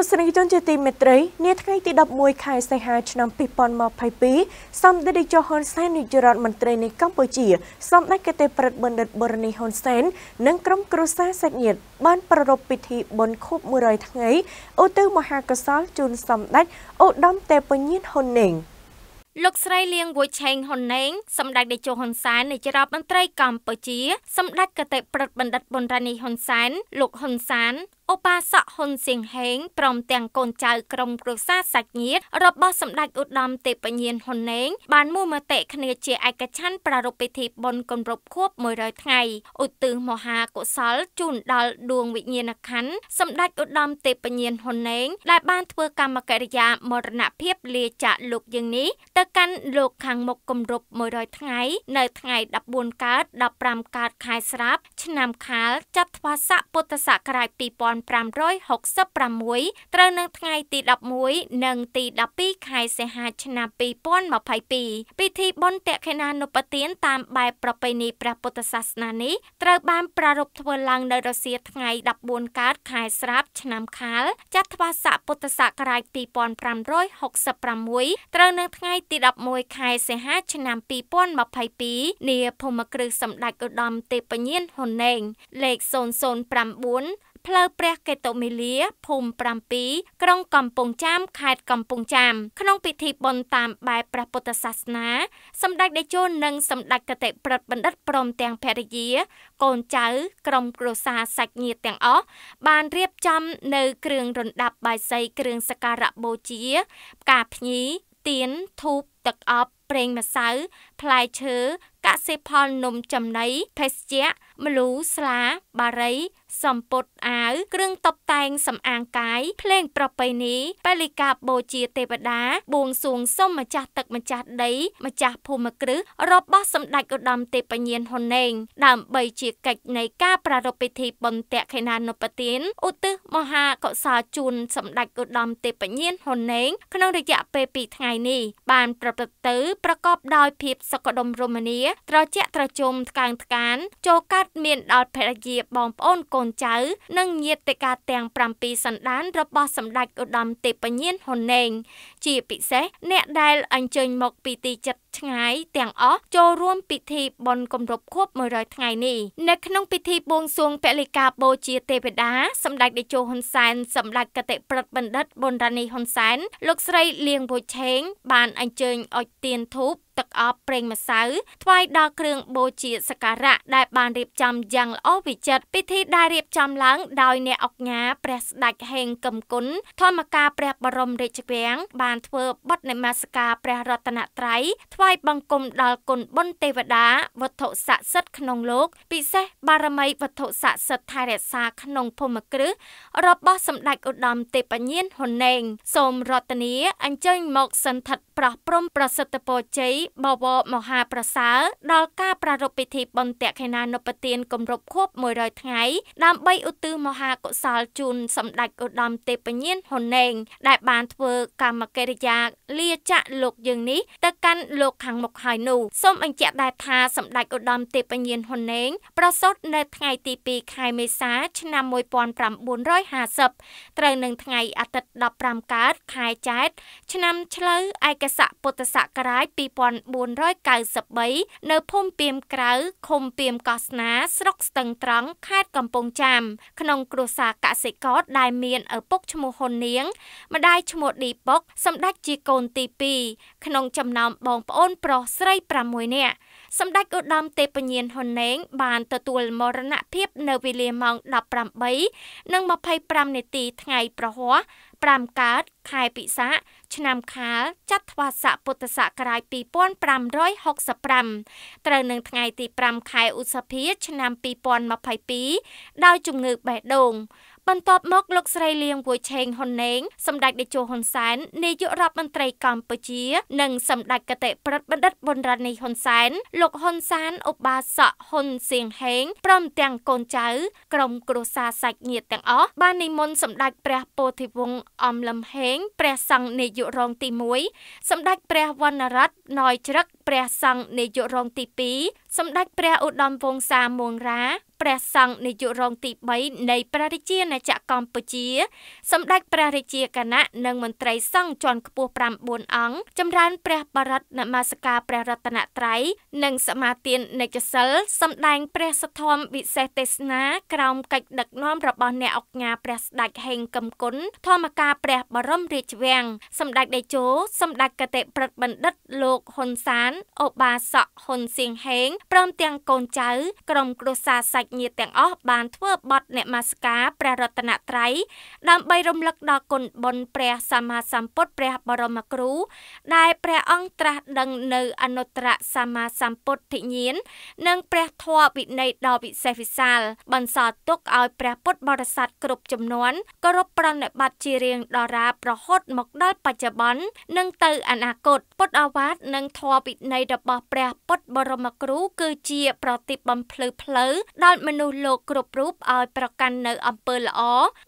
ស្សនិកជនជាទីមេត្រី នាថ្ងៃទី11ខែសីហាឆ្នាំ2022សម្ដេចនាយកហ៊ុនសែននាយករដ្ឋមន្ត្រីនៃកម្ពុជាសម្ដេចកទេប្រិទ្ធបណ្ឌិតបូរនីហ៊ុនសែន និងក្រុមគ្រួសារសាច់ញាតិបានប្រារព្ធពិធីបុណ្យខួប100ថ្ងៃឧទ្ទិសមហាកុសលជូនសម្ដេចឧត្តមតេពញ្ញាណហ៊ុនណេងលោកស្រីលៀងវូឆេងហ៊ុនណេងសម្ដេចនាយកហ៊ុនសែននាយរដ្ឋមន្ត្រីកម្ពុជាសម្ដេចកតេប្រិទ្ធបណ្ឌិតប៊ុនរ៉ានីហ៊ុនសែនលោកហ៊ុនសែនឧបាសកហ៊ុនសៀងហេងព្រមទាំងកូនចៅក្រុមគ្រួសារសាច់ញាតិរបស់សម្ដេចឧត្តមទេពញ្ញាណហ៊ុនណេងបានមូលមតិគ្នាជាឯកច្ឆ័ន្ទប្រារព្ធពិធីបុណ្យគម្រប់ខួប100ថ្ងៃឧទ្ទិសមហាកុសល ជូន ដល់ដួង វិញ្ញាណក្ខន្ធសម្ដេចឧត្តមទេពញ្ញាណហ៊ុនណេងដែលបានធ្វើកម្មកិរិយាមរណភាពលាចាកលោកយើងនេះ ទៅកាន់លោកខាងមុខគម្រប់100ថ្ងៃ នៅថ្ងៃ14កើត15កើតខែស្រាប់ឆ្នាំខាលចត្វាស័កពុទ្ធសករាជ2000 2566ត្រូវនឹងថ្ងៃ ទី11និងទី12ខែសីហាឆ្នាំ2022ពិធីបុណ្យតេខិណានុបទាន តាមបែបប្រពៃណីព្រះពុទ្ធសាសនានេះត្រូវបានប្រារព្ធធ្វើឡើងនៅរសៀលថ្ងៃ14កើតខែស្រាប់ឆ្នាំខាលចត្វាស័កពុទ្ធសករាជ2566ត្រូវនៅថ្ងៃទី11ខែសីហា ឆ្នាំ2022នាភូមិគ្រឹះសម្ដេចឧត្តមទេពញាណហ៊ុនណេងលេខ009ផ្លូវព្រះកេតុមាលាភូមិ7ក្រុងកំពង់ចាមខេត្តកំពង់ចាមក្នុងពិធីបុណ្យតាមបែបព្រះពុទ្ធសាសនា សម្ដេចតេជោនិងសម្ដេចកតិប្រិទ្ធបណ្ឌិតព្រមទាំងភរិយា កូនចៅ ក្រុមគ្រួសារសាច់ញាតិទាំងអស់បានរៀបចំនៅគ្រឿងរំដាប់បាយសីគ្រឿងសក្ការៈបូជាផ្កាភ្ញីទៀនធូបទឹកអប់ប្រេងម្សៅផ្លែឈើកសិផលនំចំណីភេសជ្ជៈម្លូស្លា បារីសម្ពុតអាវគ្រឿងតុបតែងសម្អាងកាយ ភ្លេងប្រពៃណីបាលិកាបូជា ទេវតាបួងសួងសុំម្ចាស់ទឹកម្ចាស់ដីម្ចាស់ភូមិគ្រឹះរបស់សម្ដេចឧត្តមទេពញ្ញាណហ៊ុនណេង ដើម្បីជាកិច្ចនៃការប្រារព្ធពិធីបុណ្យតេខេណានុបទានឧទ្ទិសមហាកុសលជូនសម្ដេចឧត្តមទេពញ្ញាណហ៊ុនណេង ក្នុងរយៈពេល2ថ្ងៃនេះបាន ប្រព្រឹត្តទៅប្រកបដោយភាពសុខដុមរមនាត្រជាក់ត្រជុំថ្កើងថ្កានចូលកាត់មានដល់ភរិយាបងប្អូនកូនចៅនិងញាតិកាទាំង7សន្តាន របស់សម្ដេចឧត្តមទេពញ្ញាណហ៊ុនណេងជាពិសេសអ្នកដែល អញ្ជើញមកពីទីជិតឆ្ងាយទាំងអស់ចូលរួមពិធីបុណ្យគម្រប់ខួប100ថ្ងៃនេះនៅក្នុងពិធីបួងសួងពលិកាបូជាទេវតាសម្ដេចតេជោហ៊ុនសែនសម្ដេចគតិប្រិទ្ធបណ្ឌិតប៊ុនរ៉ានីហ៊ុនសែន លោកស្រីលៀងវុឆេង បានអញ្ជើញអុជទៀនធូប ទឹកអប់ប្រេងម្សៅថ្វាយដល់គ្រឿងបូជាសក្ការៈដែលបានរៀបចំយ៉ាងល្អវិចិត្រពិធីដែលរៀបចំឡើង ដោយអ្នកអង្គការព្រះស្ដេចហេងកំគុណធម្មការព្រះបរមរាជវាំងបាបានធ្វើបទនមស្ការព្រះរតនត្រ័យថ្វាយបង្គំដល់គុណបុណ្យទេវតាវត្ថុស័ក្តិសិទ្ធិក្នុងលោកពិសេសបារមីវត្ថុស័ក្តិសិទ្ធិថែរក្សាក្នុងភូមិគ្រឹះរបស់សម្ដេចឧត្តមទេពញ្ញាណហ៊ុនណេងសូមរតនាអញ្ជើញមកសន្តិដ្ឋប្រោះព្រំប្រសិទ្ធពរជ័យបវរមហាប្រសើរដល់ការប្រារព្ធពិធីបុណ្យតេខេណានុបទានគម្រប់ខួប100ថ្ងៃដើម្បីឧទ្ទិសមហាកុសលជូនសម្ដេចឧត្តមទេពញ្ញាណហ៊ុនណេង ដែលបានធ្វើកម្មកិរិយាលាចាក់លោកយើងនេះទៅកាន់លោកខាងមុខហើយនោះសូមអញ្ជាក់ដែរថាសម្ដេចឧត្តមទេពញ្ញាណហ៊ុនណេងប្រសូតនៅថ្ងៃ ទី2ខែមេសាឆ្នាំ1950ត្រូវនឹងថ្ងៃ អាទិត្យ15កើតខែចែកឆ្នាំឆ្លូវឯកស័កពុទ្ធសករាជ2493នៅភូមិពីមក្រៅឃុំពីមកោះស្នាស្រុកស្ទឹងត្រង់ខេត្តកំពង់ចាមក្នុងគ្រួសារកសិករដែលមានឪពុកឈ្មោះហ៊ុននាងម្ដាយឈ្មោះឌីប៉ុកសសម្ដេចជាកូនទី2ក្នុងចំណោមបងប្អូនប្រុសស្រី6នាក់សម្ដេចឧត្តមទេពញ្ញាណហ៊ុនណេង បានទទួលមរណភាពនៅវេលាម៉ោង18និង25នាទីថ្ងៃប្រហ័ស5កើតខែពិសាខឆ្នាំខាលចត្វាស័កពុទ្ធសករាជ2565ត្រូវនឹងថ្ងៃ ទី5ខែឧសភាឆ្នាំ2022ដោយជំងឺបេះដូងបន្ទាប់មកលោកស្រីលៀងវួយឆេងហ៊ុនណេង សម្ដេចតេជោហ៊ុនសែននាយករដ្ឋមន្ត្រីកម្ពុជា និងសម្ដេចកតេប្រិទ្ធបណ្ឌិតប៊ុនរ៉ានីហ៊ុនសែនលោកហ៊ុនសានឧបាសកហ៊ុនសៀងហេងព្រមទាំងកូនចៅ ក្រុមគ្រួសារសាច់ញាតិទាំងអស់បាននិមន្តសម្ដេចព្រះពោធិវង្សអំលឹមហេងព្រះសង្ឃនាយករងទី1សម្ដេចព្រះវណ្ណរតណយជ្រឹកព្រះសង្ឃនាយករងទី2សម្ដេចព្រះឧត្តមវង្សាមួងរាព្រះសង្ឃនាយករងទី3នៃព្រះរាជាណាចក្រកម្ពុជា សម្ដេចព្រះរាជាគណៈនិងមន្ត្រីសង្ឃជាន់ខ្ពស់9អង្គចម្រើនព្រះបរិត្តនមស្ការព្រះរតនត្រ័យនិងសមាទាននិច្ចសិលសម្ដែងព្រះសទ្ធម្មវិសេសទេសនា ក្រោមកិច្ចដឹកនាំរបស់អ្នកអង្គការព្រះស្ដេចហេងកំគុណធម្មការព្រះបរមរាជវាំងសម្ដេចតេជោសម្ដេចកតេប្រិទ្ធបណ្ឌិតលោកហ៊ុនសានអូបាសកហ៊ុនសៀងហេងព្រមទាំងកូនចៅក្រុមគ្រួសារសាច់ញាតិទាំងអស់បានធ្វើបទនមស្ការព្រះរតនត្រ័យដើម្បីរំលឹកដល់គុណបុណ្យព្រះសម្មាសម្ពុទ្ធព្រះបរមគ្រូដែលព្រះអង្គត្រាស់ដឹងនៅអនុត្តរសម្មាសម្ពុទ្ធញ្ញាណនិង ព្រះធម៌វិន័យដ៏វិសេសវិសាល បន្សល់ទុកឲ្យព្រះពុទ្ធបរិស័ទគ្រប់ចំនួនគោរពប្រណិប័តជារៀងដរាបរហូតមកដល់បច្ចុប្បន្ននិងទៅអនាគតពុទ្ធអាវាទនិងធម៌វិណីរបស់ព្រះពុទ្ធបរមគ្រូគឺជាប្រតិបំភ្លឺផ្លូវដល់មនុស្សលោកគ្រប់រូបឲ្យប្រកាន់នៅអំពើល្អ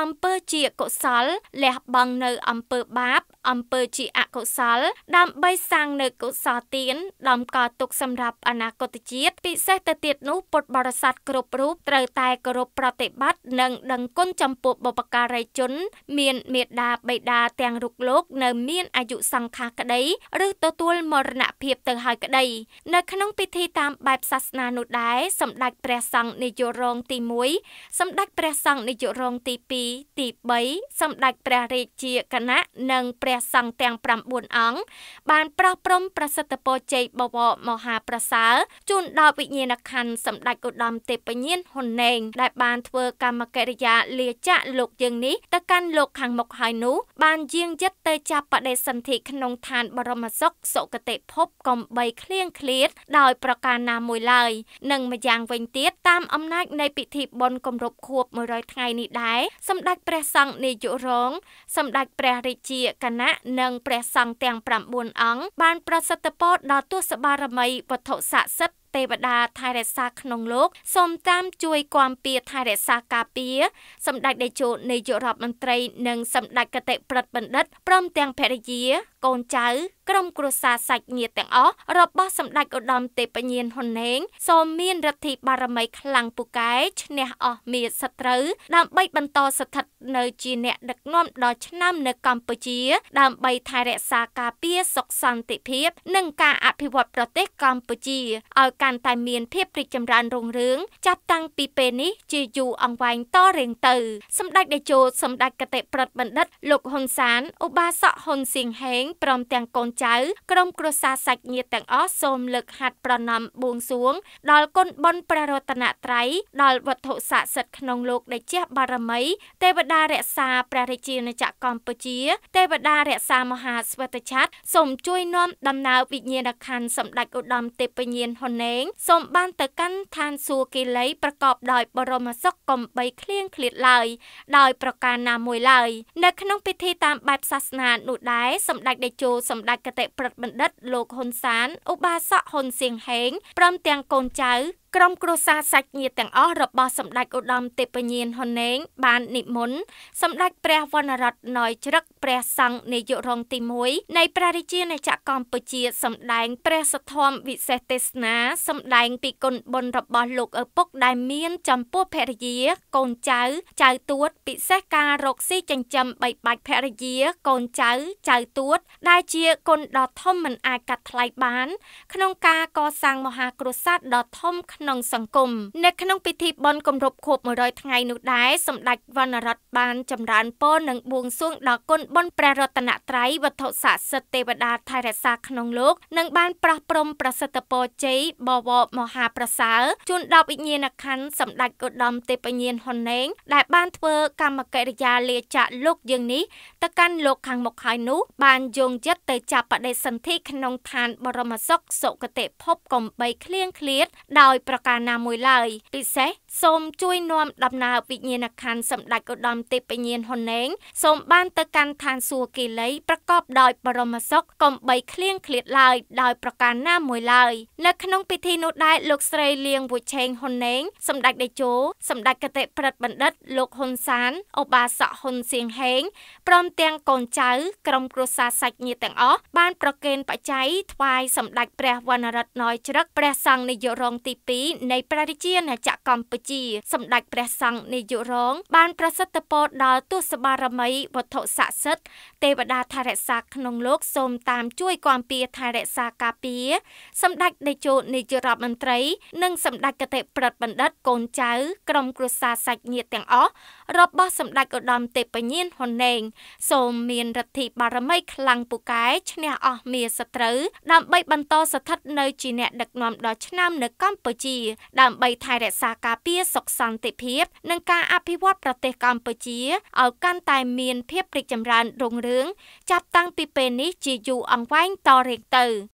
អំពើជាកុសលលះបង់នៅអំពើបាបអំពើជាអកុសលដើម្បីសាងនៅកុសលទានដំកល់ទុកសម្រាប់អនាគតជាតិពិសេសទៅទៀតនោះពុទ្ធបរិស័ទគ្រប់រូបត្រូវតែគោរពប្រតិបត្តិនិងដឹងគុណចំពោះបុព្វការីជន មានមេដាបេដាទាំងរុកលោកនៅមានអាយុសង្ខារក្តីឬទទួលមរណភាពទៅហើយក្តីនៅក្នុងពិធីតាមបែបសាសនានោះដែរសម្ដេចព្រះសង្ឃនាយករងទី1សម្ដេចព្រះសង្ឃនាយករងទី2ទី3សម្ដេចព្រះរាជាគណៈនិង ព្រះសង្ឃទាំង9អង្គបានប្រោះព្រំប្រសិទ្ធពរជ័យបវរមហាប្រសើរជូនដល់វិញ្ញាណខណ្ឌសម្ដេចឧត្តមទេពញ្ញាណហ៊ុនណេងដែលបានធ្វើកម្មកិរិយាលាចាក់លោកយើងនេះទៅកាន់លោកខាងមុខហើយនោះ បានយាងយឹតទៅចាប់បដិសន្ធិក្នុងឋានបរមសុខសុគតិភពកំ3ឃ្លៀងឃ្លាតដោយប្រការណាមួយឡើយនិងម្យ៉ាងវិញទៀតតាមអំណាចនៃពិធីបុណ្យគម្រប់ខួប100ថ្ងៃនេះដែរសម្ដេចព្រះសង្ឃនាយករង សម្ដេចព្រះរាជាគណៈនិងព្រះសង្ឃទាំង9អង្គបានប្រសិទ្ធពរដល់ទស្សបារមីវត្ថុស័ក្តិសិទ្ធិទេវតាថែរក្សាក្នុងលោក សូមតាមជួយគាំពៀថែរក្សាការពារសម្ដេចតេជោនាយករដ្ឋមន្ត្រីនិងសម្ដេចកតិប្រិទ្ធបណ្ឌិតព្រមទាំងភរិយា កូនចៅ ក្រុមគ្រួសារសាច់ញាតិទាំងអស់របស់សម្ដេចឧត្តមទេពញ្ញាណហ៊ុនណេងសូមមានរទ្ធិបារមីខ្លាំងពូកែឈ្នះអស់មារសត្រូវដើម្បីបន្តស្ថិតនៅជាអ្នកដឹកនាំដ៏ឆ្នាំនៅកម្ពុជា ដើម្បីថែរក្សាការពារសុខសន្តិភាពនិងការអភិវឌ្ឍប្រទេសកម្ពុជាឲ្យកាន់តែមានភាពរីកចម្រើនរុងរឿងចាប់តាំងពីពេលនេះជាយូរអង្វែងតរៀងទៅ សម្ដេចតេជោសម្ដេចកតេប្រិតបណ្ឌិតលោកហ៊ុនសានឧបាសកហ៊ុនសៀងហេងព្រមទាំងកូនចៅក្រុមគ្រួសារសាច់ញាតិទាំងអស់សូមលើកហាត់ប្រណម្យបួងសួងដល់គុណបុណ្យព្រះរតនត្រ័យដល់វត្ថុស័ក្តិសិទ្ធិក្នុងលោកដែលជះបារមី ទេវតារក្សាព្រះរាជាណាចក្រកម្ពុជា ទេវតារក្សាមហាស្វតឆ័ត្រសូមជួយ នាំដំណើរវិញ្ញាណក្ខន្ធសម្ដេចឧត្តមទេពញ្ញាណហ៊ុនណេលេងសូមបានទៅកាន់ឋានសួគ៌កិលីប្រកបដោយបរមសុខកំបីឃ្លៀងឃ្លាតឡើយដោយប្រការណាមួយឡើយនៅ ក្នុងពិធីតាមបែបសាសនានោះដែរសម្ដេចតេជោសម្ដេចកតិប្រិទ្ធបណ្ឌិតលោកហ៊ុនសានឧបាសកហ៊ុនសៀងហេងព្រមទាំងកូនចៅក្រុមគ្រួសារសាច់ញាតិទាំងអស់របស់សម្ដេចឧត្តមទេពញ្ញាណហ៊ុនណេង បាននិមន្តសម្ដេចព្រះវណ្ណរតនយជ្រឹកព្រះសង្ឃនាយករងទី1នៃព្រះរាជាណាចក្រកម្ពុជាសម្ដែងព្រះសទ្ធម្មវិសេសទេសនាសម្ដែងពីគុណបុណ្យរបស់លោកឪពុកដែលមាន ចំពោះភរិយាកូនចៅ ចៅទួត ពិសេសការរកស៊ីចិញ្ចឹមបីបាច់ភរិយាកូនចៅ ចៅទួត ដែលជាគុណដ៏ធំមិនអាចកាត់ថ្លៃបាន ក្នុងការកសាងមហាគ្រួសារដ៏ធំក្នុងសង្គមនៅក្នុងពិធីបុណ្យគម្រប់ខួប100ថ្ងៃនោះដែរសម្ដេចវណ្ណរតបានចម្រើនពរនិងបួងសួងដល់គុណបុណ្យព្រះរតនត្រ័យវត្ថុស័ក្តិសិទ្ធិទេវតាថែរក្សាក្នុងលោកនិងបានប្រោះព្រំប្រសិទ្ធពរជ័យបវបមហាប្រសើរជួន10វិញ្ញាណខណ្ឌសម្ដេចឧត្តមទេពញ្ញាណហ៊ុនណេងដែលបានធ្វើកម្មកិរិយាលាចាក់លោក យើងនេះទៅកាន់លោកខាងមុខហើយនោះ បានយងចិត្តទៅចាប់បដិសន្ធិក្នុងឋាន បរមសុខសុគតិភពកំបីឃ្លៀងឃ្លាត ដោយប្រការណាមួយឡើយពិសេស សូមជួយនាំដំណើរវិញ្ញាណខណ្ឌសម្ដេចឧត្តមទេពញ្ញាណហ៊ុនណេងសូមបានទៅកាន់ឋានសួគ៌គិលីប្រកបដោយបរមសុខកំបីឃ្លៀងឃ្លាតឡើយដោយប្រការណាមួយឡើយនៅ ក្នុងពពិធីនោះដែរលោកស្រីលៀងវុឆេងហ៊ុនណេង សម្ដេចតេជោសម្ដេចកតេប្រិតបណ្ឌិតលោកហ៊ុនសានឧបាសកហ៊ុនសៀងហេងព្រមទាំងកូនចៅក្រុមគ្រួសារសាច់ញាតិទាំងអស់បានប្រគេនបច្ច័យថ្វាយសម្ដេចព្រះវណ្ណរតនយជ្រឹកព្រះសង្ឃនាយករង ទី2នៃព្រះរាជាណាចក្រកម្ពុជា សម្ដេចព្រះសង្ឃនាយករង បាន ប្រសិទ្ធពរដល់ទស្សបារមីវត្ថុស័ក្តិសិទ្ធិទេវតាថរិក្សាក្នុងលោកសូមតាមជួយគាំពៀថរិក្សាការពារសម្ដេចតេជោនាជារដ្ឋមន្ត្រីនិងសម្ដេចកតេប្រិទ្ធបណ្ឌិតកូនចៅក្រុមគ្រួសារសាច់ញាតិទាំងអស់របស់សម្ដេចឧត្តមទេពញ្ញាណហ៊ុនណេង សូមមានរទ្ធិបារមីខ្លាំងពូកែឈ្នះអស់មារសត្រូវដើម្បីបន្តស្ថិតនៅជាអ្នកដឹកនាំដ៏ឆ្នើមនៅកម្ពុជា ដើម្បីថែរក្សាការពារសុខសន្តិភាពនិងការអភិវឌ្ឍប្រទេសកម្ពុជាឲ្យកាន់តែ មាន ភាពរីកចម្រើនរុងរឿង ចាប់តាំងពីពេលនេះជាយូរអង្វែងតរៀងទៅ